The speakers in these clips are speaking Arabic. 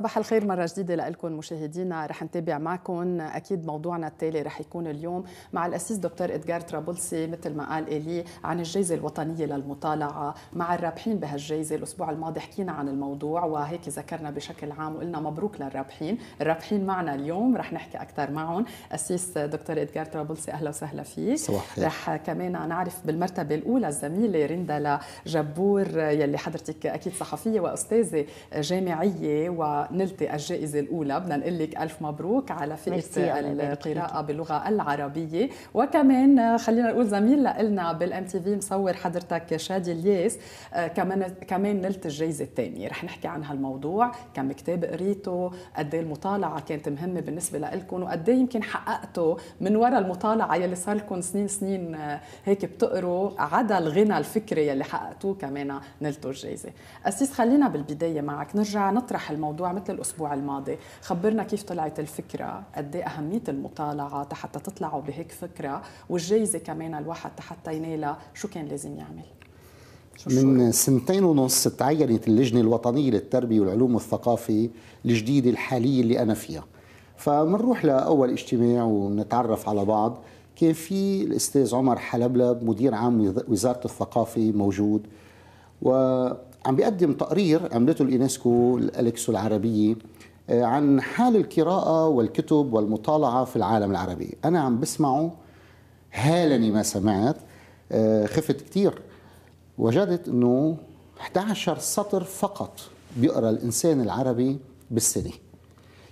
صباح الخير مرة جديدة لكم مشاهدينا رح نتابع معكم أكيد موضوعنا التالي رح يكون اليوم مع الأسيس دكتور إدغار ترابلسي مثل ما قال إلي عن الجائزة الوطنية للمطالعة مع الرابحين بهالجائزة الأسبوع الماضي حكينا عن الموضوع وهيك ذكرنا بشكل عام وقلنا مبروك للرابحين الرابحين معنا اليوم رح نحكي أكثر معهم أسيس دكتور إدغار ترابلسي أهلا وسهلا فيك صباح الخير رح كمان نعرف بالمرتبة الأولى الزميلة رندا جبور يلي حضرتك أكيد صحفية وأستاذة جامعية و نلتقي الجائزة الأولى بدنا نقول لك ألف مبروك على فئة القراءة باللغة العربية وكمان آه، خلينا نقول زميل لنا بالام تي في مصور حضرتك شادي الياس آه، كمان كمان نلت الجائزة الثانية رح نحكي عن هالموضوع كم كتاب قريته قد إيه المطالعة كانت مهمة بالنسبة لكم وقد إيه يمكن حققتوا من وراء المطالعة يلي صار لكم سنين سنين آه، هيك بتقروا عدا الغنى الفكري يلي حققتوه كمان نلتوا الجائزة أسيس خلينا بالبداية معك نرجع نطرح الموضوع مثل الاسبوع الماضي خبرنا كيف طلعت الفكره قد ايه اهميه المطالعه حتى تطلعوا بهيك فكره والجائزه كمان الواحد حتى ينالها شو كان لازم يعمل من سنتين ونص تعينت اللجنة الوطنية للتربية والعلوم والثقافة الجديدة الحالية اللي أنا فيها فمنروح لأول اجتماع ونتعرف على بعض كان في الأستاذ عمر حلبلب مدير عام وزارة الثقافة موجود و عم بيقدم تقرير عملته اليونسكو الالكسو العربيه آه، عن حال القراءة والكتب والمطالعة في العالم العربي أنا عم بسمعه هالني ما سمعت آه، خفت كثير وجدت أنه 11 سطر فقط بيقرأ الإنسان العربي بالسنة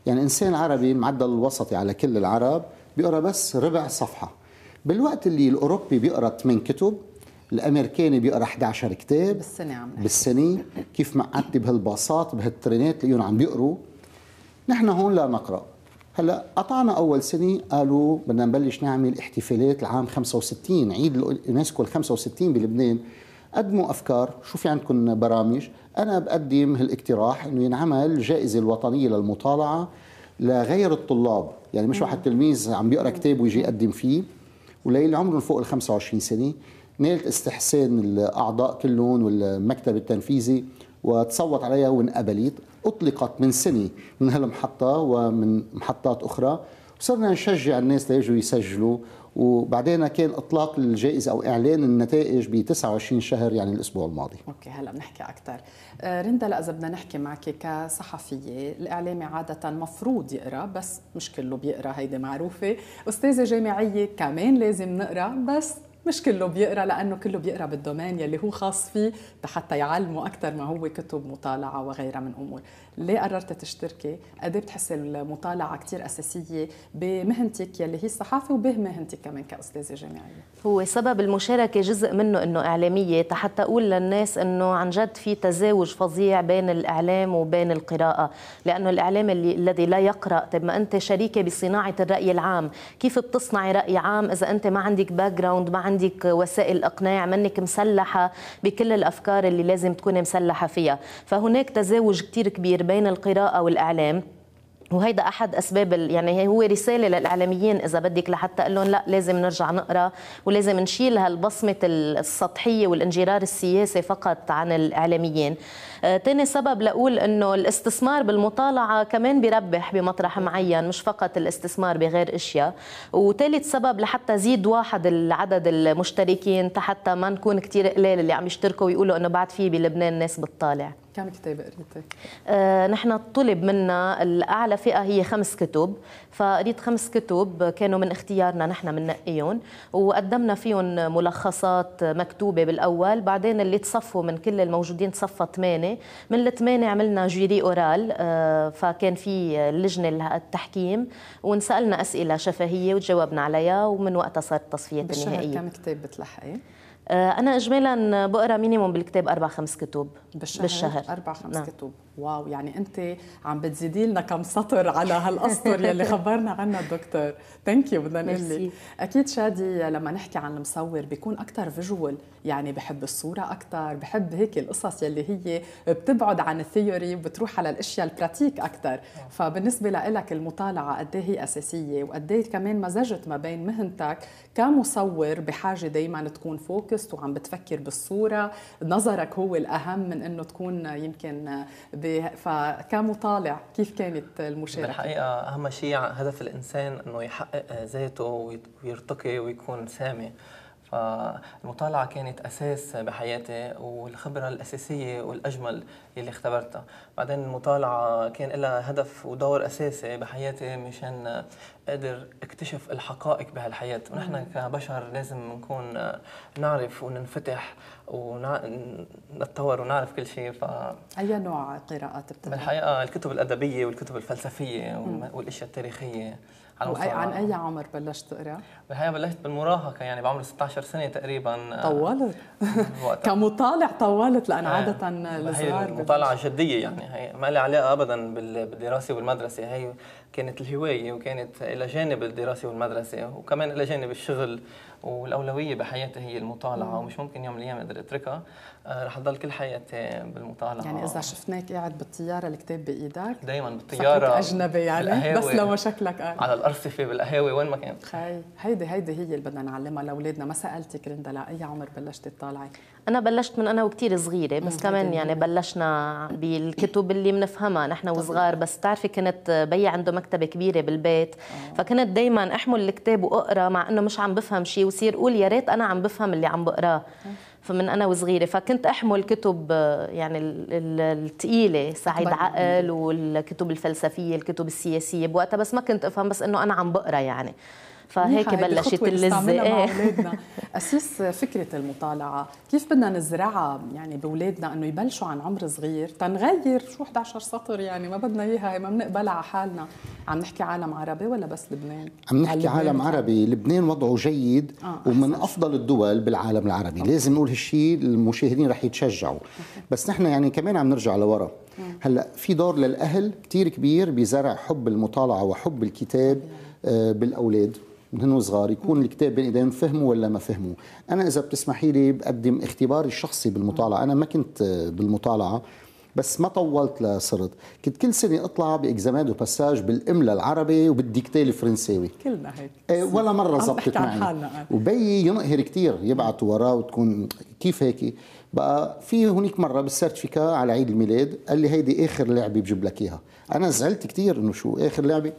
يعني إنسان عربي معدل الوسطي على كل العرب بيقرأ بس ربع صفحة بالوقت اللي الأوروبي بيقرأ 8 كتب الامريكاني بيقرا 11 كتاب بالسنه عم نحكي. بالسنه كيف قعدت بهالباصات بهالترينات تلاقيهم عم بيقروا نحن هون لا نقرا هلا قطعنا اول سنه قالوا بدنا نبلش نعمل احتفالات العام 65 عيد اليونسكو ال 65 بلبنان قدموا افكار شو في عندكم برامج انا بقدم هالاقتراح انه ينعمل الجائزه الوطنيه للمطالعه لغير الطلاب يعني مش واحد تلميذ عم بيقرا كتاب ويجي يقدم فيه وليل عمره فوق ال 25 سنه نالت استحسان الاعضاء كلهم والمكتب التنفيذي وتصوت عليها وانقبلت اطلقت من سنه من هالمحطه ومن محطات اخرى وصرنا نشجع الناس ليجوا يسجلوا وبعدين كان اطلاق الجائزه او اعلان النتائج ب 29 شهر يعني الاسبوع الماضي. اوكي هلا بنحكي اكثر. آه، رندا لا اذا بدنا نحكي معك كصحفيه، الاعلامي عاده مفروض يقرا بس مش كله بيقرا هيدي معروفه، استاذه جامعيه كمان لازم نقرا بس مش كله بيقرا لانه كله بيقرا بالدومين يلي هو خاص فيه حتى يعلمه اكثر ما هو كتب مطالعه وغيرها من امور ليه قررت تشتركي قد ايه بتحسي المطالعه كثير اساسيه بمهنتك يلي هي الصحافه وبمهنتك كمان كاستاذه جامعيه هو سبب المشاركه جزء منه انه اعلاميه حتى اقول للناس انه عن جد في تزاوج فظيع بين الاعلام وبين القراءه لانه الاعلام اللي الذي لا يقرا طب ما انت شريكه بصناعه الراي العام كيف بتصنعي راي عام اذا انت ما عندك باك جراوند ما عندك وسائل اقناع منك مسلحه بكل الافكار اللي لازم تكوني مسلحه فيها فهناك تزاوج كثير كبير بين القراءه والاعلام وهيدا احد اسباب يعني هو رساله للاعلاميين اذا بدك لحتى اقول لهم لا لازم نرجع نقرا ولازم نشيل هالبصمه السطحيه والانجرار السياسي فقط عن الاعلاميين آه، تاني سبب لأقول أنه الاستثمار بالمطالعة كمان بيربح بمطرح معين مش فقط الاستثمار بغير أشياء وتالت سبب لحتى زيد واحد العدد المشتركين حتى ما نكون كتير قليل اللي عم يشتركوا ويقولوا أنه بعد في بلبنان ناس بتطالع كم كتاب قريتي؟ آه، نحن طلب منا الاعلى فئه هي خمس كتب، فقريت خمس كتب كانوا من اختيارنا نحن بننقيهم وقدمنا فيهم ملخصات مكتوبه بالاول، بعدين اللي تصفوا من كل الموجودين تصفى ثمانيه الثامنه من الثمانيه عملنا جيري اورال آه، فكان في اللجنه التحكيم ونسالنا اسئله شفهيه وتجاوبنا عليها ومن وقتها صارت التصفيه النهائيه كم كتاب بتلحقي؟ آه، انا اجمالا بقرا مينيموم بالكتاب اربع خمس كتب بالشهر, بالشهر. اربع خمس نعم. كتب واو يعني انت عم بتزيدي لنا كم سطر على هالاسطر يلي خبرنا عنها الدكتور ثانك يو بدنا نقول لك اكيد شادي لما نحكي عن المصور بيكون اكثر فيجوال يعني بحب الصوره اكثر بحب هيك القصص يلي هي بتبعد عن الثيوري وبتروح على الاشياء البراتيك اكثر فبالنسبه لك المطالعه قد إيه هي اساسيه وقد إيه كمان مزجت ما بين مهنتك كمصور بحاجه دائما تكون فوكس فوكست وعم بتفكر بالصوره نظرك هو الاهم من انه تكون يمكن فكمطالع كيف كانت المشاركه بالحقيقه اهم شيء هدف الانسان انه يحقق ذاته ويرتقي ويكون سامي فالمطالعة كانت أساس بحياتي والخبرة الأساسية والأجمل اللي اختبرتها بعدين المطالعة كان لها هدف ودور أساسي بحياتي مشان أقدر اكتشف الحقائق بهالحياة ونحن كبشر لازم نكون نعرف وننفتح ونتطور ونعرف كل شيء ف أي نوع قراءات بتبدأ؟ بالحقيقة الكتب الأدبية والكتب الفلسفية والأشياء التاريخية وأي عن اي عمر بلشت تقرا؟ بالحقيقه بلشت بالمراهقه يعني بعمر 16 سنه تقريبا طولت كمطالع طولت لان عاده الصغار مطالعه جديه يعني هي ما لها علاقه ابدا بالدراسه والمدرسه هي كانت الهواية وكانت إلى جانب الدراسة والمدرسة وكمان إلى جانب الشغل والأولوية بحياتي هي المطالعة ومش ممكن يوم من الأيام أقدر أتركها آه، رح أضل كل حياتي بالمطالعة يعني إذا شفناك قاعد بالطيارة الكتاب بإيدك دايما بالطيارة أجنبي يعني بس لو شكلك قاعد على الأرصفة بالقهاوي وين ما كان خي هيدي هيدي هي اللي بدنا نعلمها لأولادنا ما سألتك رندا لأي عمر بلشتي تطالعي انا بلشت من انا وكتير صغيره بس كمان يعني بلشنا بالكتب اللي بنفهمها نحن وصغار بس بتعرفي كنت بي عنده مكتبه كبيره بالبيت آه. فكنت دائما احمل الكتاب واقرا مع انه مش عم بفهم شيء وصير اقول يا ريت انا عم بفهم اللي عم بقراه فمن انا وصغيره فكنت احمل كتب يعني الثقيله سعيد عقل والكتب الفلسفيه الكتب السياسيه بوقتها بس ما كنت افهم بس انه انا عم بقرا يعني فهيك بلشت اللذه ايه اساس فكره المطالعه كيف بدنا نزرعها يعني باولادنا انه يبلشوا عن عمر صغير تنغير شو 11 سطر يعني ما بدنا اياها ما بنقبلها على حالنا عم نحكي عالم عربي ولا بس لبنان عم نحكي عالم عربي لبنان وضعه جيد آه ومن أحسن. افضل الدول بالعالم العربي أوكي. لازم نقول هالشيء المشاهدين رح يتشجعوا أوكي. بس نحن يعني كمان عم نرجع لورا آه. هلا في دور للاهل كثير كبير بزرع حب المطالعه وحب الكتاب آه، بالاولاد من هن صغار يكون الكتاب بين ايدين فهموا ولا ما فهموا انا اذا بتسمحي لي بقدم اختباري الشخصي بالمطالعه انا ما كنت آه، بالمطالعه بس ما طولت لصرت كنت كل سنة أطلع بإكزامان دو باساج بالإملا العربي وبالديكتي الفرنساوي كلنا هيك آه، ولا مرة زبطت معي آه. وبي ينقهر كتير يبعث وراه وتكون كيف هيك بقى في هنيك مرة بالسيرتيفيكا على عيد الميلاد قال لي هيدي آخر لعبة بجيب لك إياها أنا زعلت كتير إنه شو آخر لعبة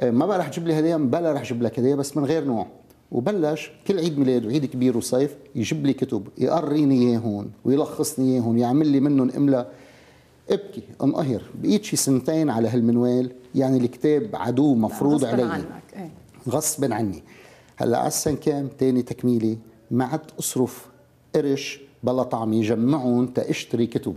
آه، ما بقى رح تجيب لي هديه بلا رح اجيب لك هديه بس من غير نوع وبلش كل عيد ميلاد وعيد كبير وصيف يجيب لي كتب يقريني اياهم ويلخصني اياهم يعمل لي منهم املا ابكي انقهر بقيت شي سنتين على هالمنوال يعني الكتاب عدو مفروض علي عنك. ايه. غصب عني هلا على السنه كام تاني تكميله ما عدت اصرف قرش بلا طعمي جمعهم تاشتري كتب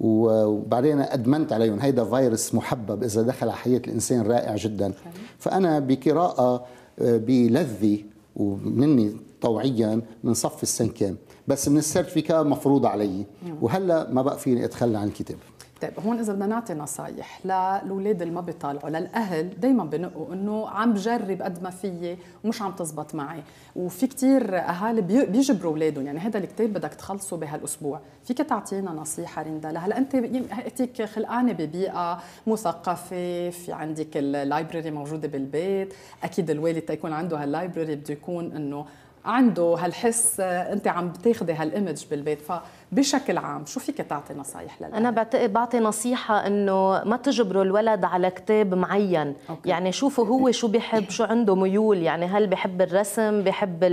وبعدين ادمنت عليهم هيدا فيروس محبب اذا دخل على حياه الانسان رائع جدا فانا بقراءه آه، بلذي ومني طوعيا من صف السنكان بس من السيرتيفيكا مفروض علي نعم. وهلا ما بقى فيني اتخلى عن الكتاب طيب هون اذا بدنا نعطي نصايح للاولاد اللي ما بيطالعوا للاهل دائما بنقوا انه عم بجرب قد ما فيي ومش عم تزبط معي وفي كتير اهالي بيجبروا اولادهم يعني هذا الكتاب بدك تخلصه بهالاسبوع فيك تعطينا نصيحه رندا لهلا انت وقتك خلقانه ببيئه مثقفه في عندك اللايبرري موجوده بالبيت اكيد الوالد تيكون عنده هاللايبرري بده يكون انه عنده هالحس آه، انت عم بتاخذي هالايمج بالبيت فبشكل عام شو فيك تعطي نصايح للأهل؟ انا بعطي نصيحه انه ما تجبروا الولد على كتاب معين أوكي. يعني شوفوا هو شو بحب شو عنده ميول يعني هل بحب الرسم بحب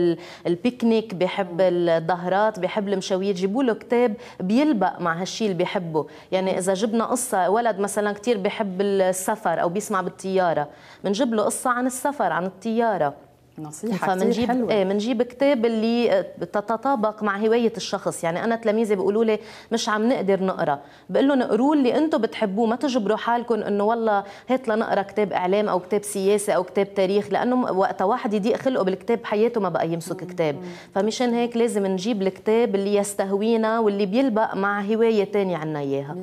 البيكنيك بحب الظهرات بحب المشاوير جيبوا له كتاب بيلبق مع هالشيء اللي بحبه يعني اذا جبنا قصه ولد مثلا كثير بحب السفر او بيسمع بالطياره بنجيب له قصه عن السفر عن الطياره نصيحه فمنجيب حلوة. ايه منجيب كتاب اللي تتطابق مع هوايه الشخص يعني انا تلاميذي بيقولوا لي مش عم نقدر نقرا بقول لهم اقروا اللي انتم بتحبوه ما تجبروا حالكم انه والله هات لنقرا كتاب اعلام او كتاب سياسه او كتاب تاريخ لانه وقت واحد يضيق خلقه بالكتاب حياته ما بقى يمسك كتاب فمشان هيك لازم نجيب الكتاب اللي يستهوينا واللي بيلبق مع هوايه ثانيه عنا اياها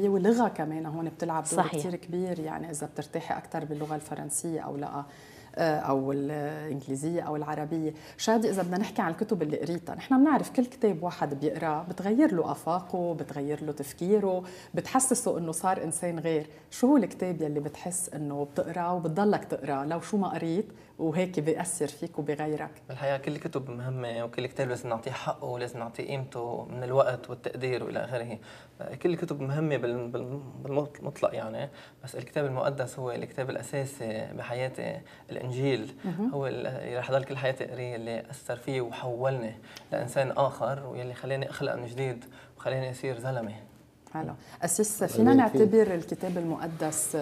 100% واللغه كمان هون بتلعب دور كثير كبير يعني اذا بترتاحي اكثر باللغه الفرنسيه او لا آه، او الانجليزيه او العربيه شادي اذا بدنا نحكي عن الكتب اللي قريتها نحن بنعرف كل كتاب واحد بيقراه بتغير له افاقه بتغير له تفكيره بتحسسه انه صار انسان غير شو هو الكتاب يلي بتحس انه بتقراه وبتضلك تقراه لو شو ما قريت وهيك بيأثر فيك وبغيرك بالحقيقة كل الكتب مهمة وكل كتاب لازم نعطيه حقه ولازم نعطيه قيمته من الوقت والتقدير وإلى آخره كل الكتب مهمة بالمطلق يعني بس الكتاب المقدس هو الكتاب الأساسي بحياتي الانجيل هو اللي الى كل حياتي القريه اللي اثر فيه وحولني لانسان اخر واللي خلاني اخلق من جديد وخلاني اصير زلمه حلو أساس فينا نعتبر الكتاب المقدس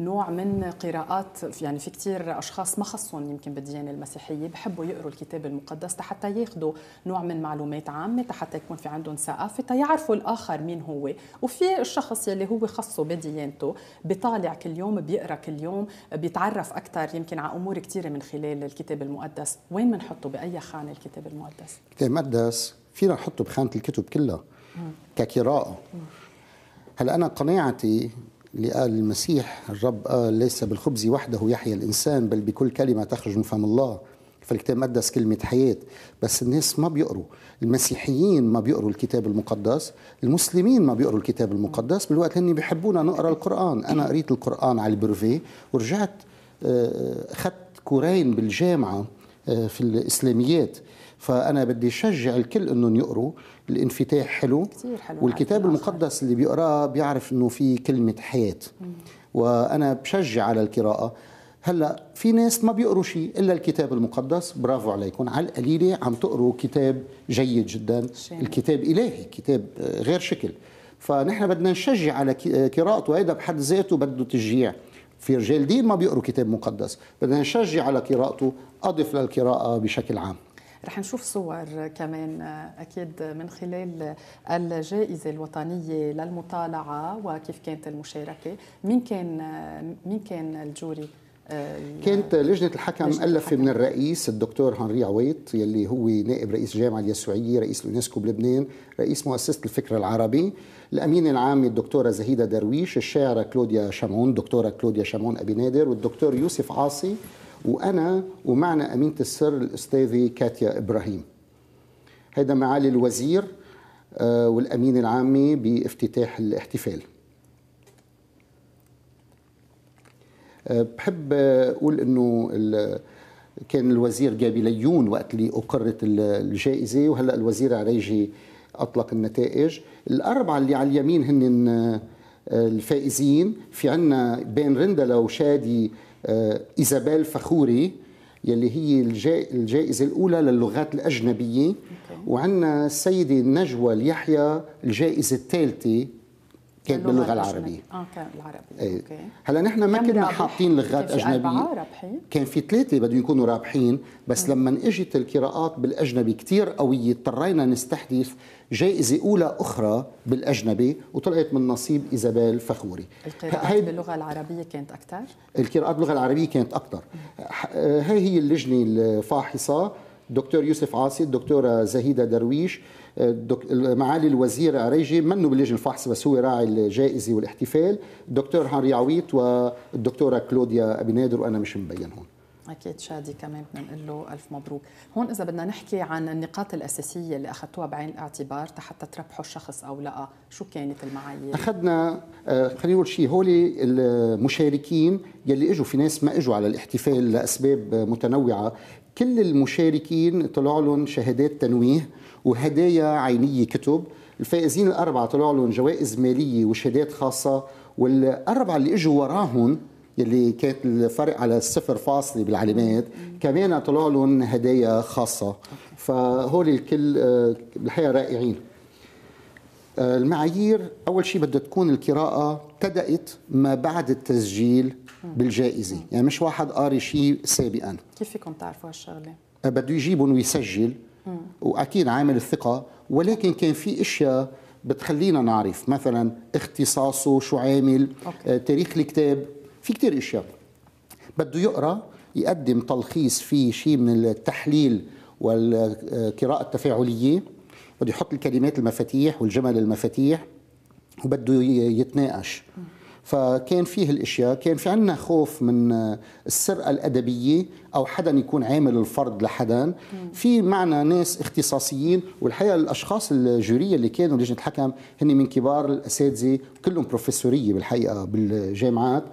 نوع من قراءات يعني في كثير أشخاص ما خصهم يمكن بالديانة المسيحية بحبوا يقروا الكتاب المقدس حتى ياخذوا نوع من معلومات عامة حتى يكون في عندهم ثقافة يعرفوا الآخر مين هو وفي الشخص يلي هو خصه بديانته بيطالع كل يوم بيقرأ كل يوم بيتعرف أكثر يمكن على أمور كثيرة من خلال الكتاب المقدس وين بنحطه بأي خانة الكتاب المقدس؟ الكتاب المقدس فينا نحطه بخانة الكتب كلها كقراءة هلا أنا قناعتي اللي قال المسيح الرب قال ليس بالخبز وحده يحيا الإنسان بل بكل كلمة تخرج من فم الله فالكتاب المقدس كلمة حياة بس الناس ما بيقروا المسيحيين ما بيقروا الكتاب المقدس المسلمين ما بيقروا الكتاب المقدس بالوقت هن بيحبونا نقرا القرآن أنا قريت القرآن على البرفي ورجعت آه، أخذت كورين بالجامعة آه، في الإسلاميات فانا بدي شجع الكل انهم يقروا الانفتاح حلو, كتير حلو والكتاب المقدس اللي بيقراه بيعرف انه في كلمه حياه وانا بشجع على القراءه هلا في ناس ما بيقروا شيء الا الكتاب المقدس برافو عليكم على القليله عم تقروا كتاب جيد جدا شين. الكتاب الهي كتاب غير شكل فنحن بدنا نشجع على قراءته هيدا بحد ذاته بده تشجيع في رجال دين ما بيقروا كتاب مقدس بدنا نشجع على قراءته اضف للقراءه بشكل عام رح نشوف صور كمان اكيد من خلال الجائزه الوطنيه للمطالعه وكيف كانت المشاركه مين كان مين كان الجوري آه، كانت لجنة الحكم مؤلفة من الرئيس الدكتور هنري عويط يلي هو نائب رئيس جامعة اليسوعية رئيس اليونسكو بلبنان رئيس مؤسسة الفكر العربي الأمين العام الدكتورة زهيدة درويش الشاعرة كلوديا شامون دكتورة كلوديا شامون أبي نادر والدكتور يوسف عاصي وانا ومعنا امينه السر الاستاذه كاتيا ابراهيم هيدا معالي الوزير آه، والامين العامي بافتتاح الاحتفال آه، بحب اقول انه كان الوزير جابي ليون وقت اللي اقرت الجائزه وهلا الوزير عريجي اطلق النتائج الاربعه اللي على اليمين هن آه، الفائزين في عنا بين رندلا وشادي آه، إيزابيل فخوري يلي هي الجائزة الأولى للغات الأجنبية وعندنا السيدة نجوى اليحيى الجائزة الثالثة كانت باللغه العربيه اه كان العربيه ايه. اوكي هلا نحن ما كنا حاطين لغات اجنبيه رابحين كان في ثلاثه بدهم يكونوا رابحين بس لما اجت القراءات بالاجنبي كثير قويه اضطرينا نستحدث جائزه اولى اخرى بالاجنبي وطلعت من نصيب ايزابيل فخوري القراءات باللغه العربيه كانت اكثر القراءات باللغه العربيه كانت اكثر هاي هي اللجنه الفاحصه دكتور يوسف عاصي الدكتورة زهيدة درويش معالي الوزير عريجي منه بلجنه الفحص بس هو راعي الجائزه والاحتفال الدكتور هنري عويط والدكتوره كلوديا ابي نادر وانا مش مبين هون اكيد شادي كمان بدنا نقول له الف مبروك هون اذا بدنا نحكي عن النقاط الاساسيه اللي اخذتوها بعين الاعتبار حتى تربحوا الشخص او لا شو كانت المعايير اخذنا آه، خلينا نقول شيء هولي المشاركين يلي اجوا في ناس ما اجوا على الاحتفال لاسباب متنوعه كل المشاركين طلع لهم شهادات تنويه وهدايا عينيه كتب الفائزين الاربعه طلع لهم جوائز ماليه وشهادات خاصه والاربعه اللي اجوا وراهم يلي كانت الفرق على الصفر فاصلة بالعلامات كمان طلع لهم هدايا خاصة فهول الكل آه، الحقيقة رائعين آه، المعايير أول شيء بدها تكون القراءة ابتدأت ما بعد التسجيل بالجائزة يعني مش واحد قاري شيء سابقا كيف فيكم تعرفوا هالشغلة؟ آه، بده يجيبهم ويسجل واكيد عامل الثقه ولكن كان في اشياء بتخلينا نعرف مثلا اختصاصه شو عامل أوكي. تاريخ الكتاب في كتير اشياء بده يقرا يقدم تلخيص في شيء من التحليل والقراءه التفاعليه بده يحط الكلمات المفاتيح والجمل المفاتيح وبده يتناقش فكان فيه الاشياء كان في عندنا خوف من السرقه الادبيه او حدا يكون عامل الفرض لحدا في معنا ناس اختصاصيين والحقيقه الاشخاص الجوريه اللي كانوا لجنه الحكم هن من كبار الاساتذه كلهم بروفيسوريه بالحقيقه بالجامعات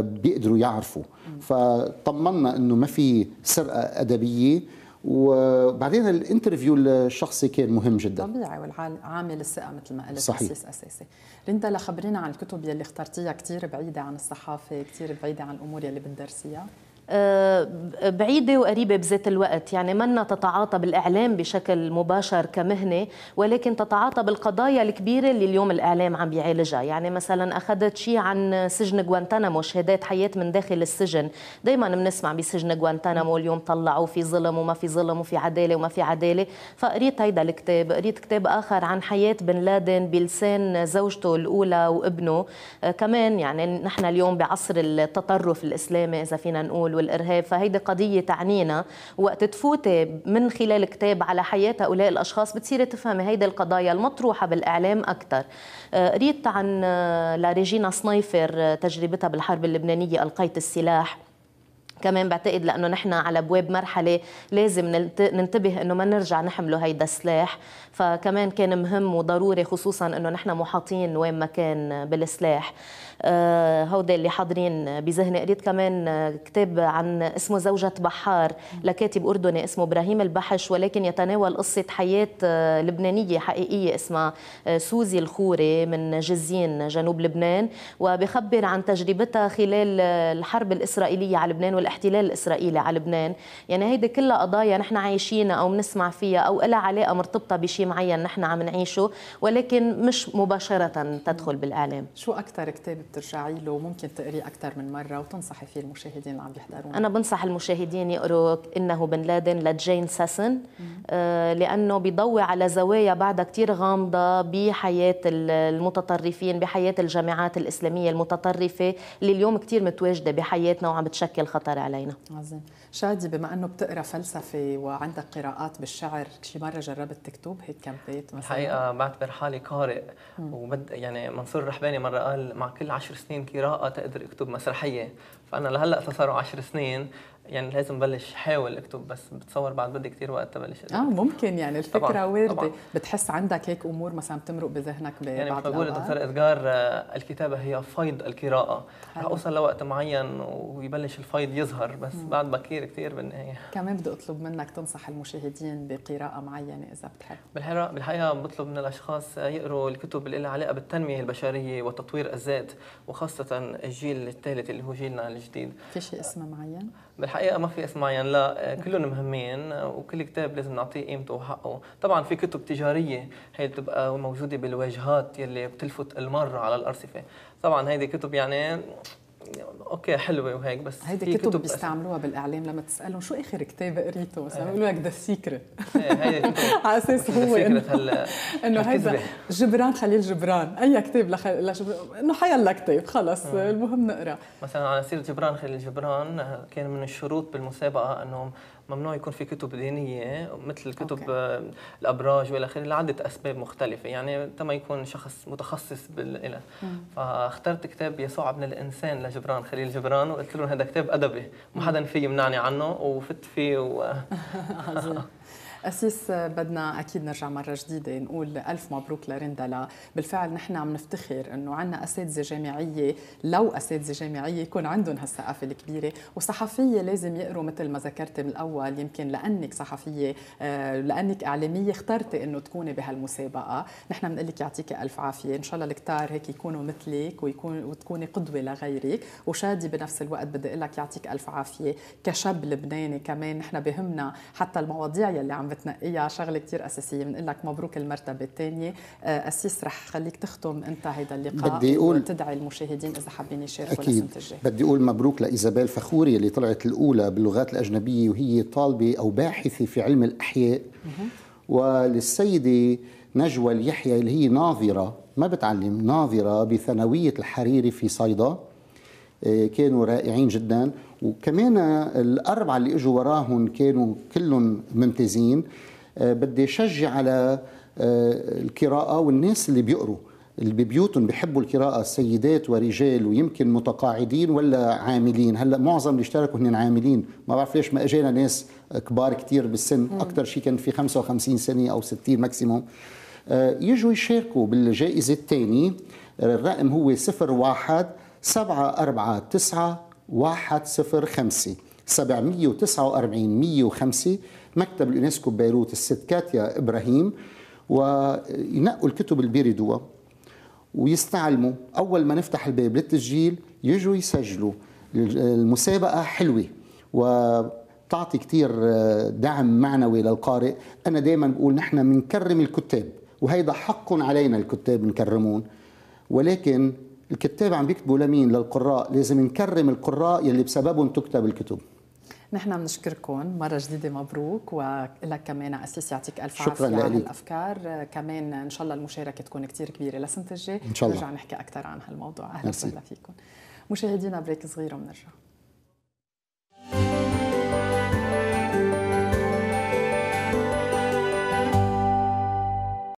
بيقدروا يعرفوا فطمنا انه ما في سرقه ادبيه وبعدين الانترفيو الشخصي كان مهم جدا طبيعي والعامل الثقه مثل ما قلت صحيح. اساس اساسي ليندا لخبرينا عن الكتب يلي اخترتيها كثير بعيده عن الصحافه كثير بعيده عن الامور يلي بتدرسيها آه، بعيدة وقريبة بذات الوقت يعني منا تتعاطى بالإعلام بشكل مباشر كمهنة ولكن تتعاطى بالقضايا الكبيرة اللي اليوم الإعلام عم بيعالجها يعني مثلا أخذت شيء عن سجن غوانتانامو شهادات حياة من داخل السجن دايما بنسمع بسجن غوانتانامو اليوم طلعوا في ظلم وما في ظلم وفي عدالة وما في عدالة فقريت هيدا الكتاب قريت كتاب آخر عن حياة بن لادن بلسان زوجته الأولى وابنه آه، كمان يعني نحن اليوم بعصر التطرف الإسلامي إذا فينا نقول التطاول والارهاب فهيدي قضيه تعنينا وقت تفوتي من خلال كتاب على حياه هؤلاء الاشخاص بتصيري تفهمي هيدي القضايا المطروحه بالاعلام اكثر آه، قريت عن آه، لريجينا صنيفر آه، تجربتها بالحرب اللبنانيه القيت السلاح كمان بعتقد لانه نحن على ابواب مرحله لازم ننتبه انه ما نرجع نحمله هيدا السلاح فكمان كان مهم وضروري خصوصا انه نحن محاطين وين ما كان بالسلاح آه، هودا اللي حاضرين بذهني قريت كمان آه، كتاب عن اسمه زوجة بحار لكاتب أردني اسمه إبراهيم البحش ولكن يتناول قصة حياة آه، لبنانية حقيقية اسمها سوزي الخوري من جزين جنوب لبنان وبخبر عن تجربتها خلال الحرب الإسرائيلية على لبنان والاحتلال الإسرائيلي على لبنان يعني هيدي كلها قضايا نحن عايشينها أو بنسمع فيها أو لها علاقة مرتبطة بشيء معين نحن عم نعيشه ولكن مش مباشرة تدخل بالإعلام شو أكثر كتاب ترجعي له وممكن تقريه اكثر من مره وتنصحي فيه المشاهدين اللي عم يحضرون انا بنصح المشاهدين يقروا انه بن لادن لجين ساسن آه، لانه بيضوي على زوايا بعدها كثير غامضه بحياه المتطرفين بحياه الجماعات الاسلاميه المتطرفه اللي اليوم كثير متواجده بحياتنا وعم بتشكل خطر علينا عظيم شادي بما انه بتقرا فلسفه وعندك قراءات بالشعر شي مره جربت تكتب هيك كم بيت مثلا الحقيقه بعتبر حالي قارئ وبد يعني منصور الرحباني مره قال مع كل 10 سنين قراءه تقدر اكتب مسرحيه فانا لهلا صاروا عشر سنين يعني لازم بلش حاول اكتب بس بتصور بعد بدي كثير وقت تبلش اه ممكن يعني الفكره وارده بتحس عندك هيك امور مثلا بتمرق بذهنك ببعض يعني بقول دكتور ادجار آه، الكتابه هي فيض القراءه رح اوصل لوقت معين ويبلش الفيض يظهر بس مم. بعد بكير كثير بالنهايه كمان بدي اطلب منك تنصح المشاهدين بقراءه معينه اذا بتحب بالحقيقه بالحقيقه بطلب من الاشخاص يقروا الكتب اللي لها علاقه بالتنميه البشريه وتطوير الذات وخاصه الجيل الثالث اللي هو جيلنا الجديد في شيء اسمه معين بالحقيقه ما في اسم معين لا آه، كلهم مهمين آه، وكل كتاب لازم نعطيه قيمته وحقه طبعا في كتب تجاريه هي بتبقى موجوده بالواجهات يلي بتلفت المرة على الارصفه طبعا هيدي كتب يعني اوكي حلوه وهيك بس هيدي كتب, كتب بيستعملوها بالاعلام لما تسالهم شو اخر كتاب قريته مثلا بيقولوا لك ذا سيكريت على اساس هو انه انه هيدا جبران خليل جبران اي كتاب لجبران انه حيلا كتاب خلص المهم نقرا مثلا على سيره جبران خليل جبران كان من الشروط بالمسابقه انه ممنوع يكون في كتب دينيه مثل كتب أوكي. الابراج والى اخره لعده اسباب مختلفه يعني تما يكون شخص متخصص بالإله فاخترت كتاب يسوع ابن الانسان لجبران خليل جبران وقلت لهم هذا كتاب ادبي ما حدا في يمنعني عنه وفت فيه و... أسيس بدنا أكيد نرجع مرة جديدة نقول ألف مبروك لرندلا بالفعل نحن عم نفتخر أنه عندنا أساتذة جامعية لو أساتذة جامعية يكون عندهم هالثقافة الكبيرة وصحفية لازم يقروا مثل ما ذكرتي من الأول يمكن لأنك صحفية آه، لأنك إعلامية اخترتي أنه تكوني بهالمسابقة نحن بنقول لك يعطيك ألف عافية إن شاء الله الكتار هيك يكونوا مثلك ويكون وتكوني قدوة لغيرك وشادي بنفس الوقت بدي أقول لك يعطيك ألف عافية كشاب لبناني كمان نحن بهمنا حتى المواضيع يلي عم بتنقيها شغله كثير اساسيه بنقول لك مبروك المرتبه الثانيه آه، اسيس رح خليك تختم انت هذا اللقاء بدي اقول وتدعي المشاهدين اذا حابين يشاركوا اكيد بدي اقول مبروك لايزابيل فخوري اللي طلعت الاولى باللغات الاجنبيه وهي طالبه او باحثه في علم الاحياء وللسيده نجوى اليحيى اللي هي ناظره ما بتعلم ناظره بثانويه الحريري في صيدا آه، كانوا رائعين جدا وكمان الأربعة اللي إجوا وراهم كانوا كلهم ممتازين آه، بدي شجع على آه، القراءة والناس اللي بيقروا اللي ببيوتهم بيحبوا القراءة سيدات ورجال ويمكن متقاعدين ولا عاملين هلا معظم اللي اشتركوا هن عاملين ما بعرف ليش ما اجينا ناس كبار كتير بالسن اكثر شيء كان في 55 سنة أو 60 ماكسيموم آه، يجوا يشاركوا بالجائزة الثانية الرقم هو 01 7 4 9 1050 749 105 مكتب اليونسكو ببيروت الست كاتيا ابراهيم وينقوا الكتب اللي بيريدوها ويستعلموا اول ما نفتح الباب للتسجيل يجوا يسجلوا المسابقه حلوه و كثير آه، دعم معنوي للقارئ أنا دايما بقول نحن بنكرم الكتاب وهيدا حق علينا الكتاب نكرمون ولكن الكتاب عم بيكتبوا لمين للقراء لازم نكرم القراء يلي بسببهم تكتب الكتب نحن بنشكركم مرة جديدة مبروك ولك كمان أساس يعطيك ألف شكرا عافية على الأفكار كمان إن شاء الله المشاركة تكون كثير كبيرة للسنة الجاية إن شاء الله نرجع نحكي أكثر عن هالموضوع أهلا وسهلا فيكم مشاهدينا بريك صغير وبنرجع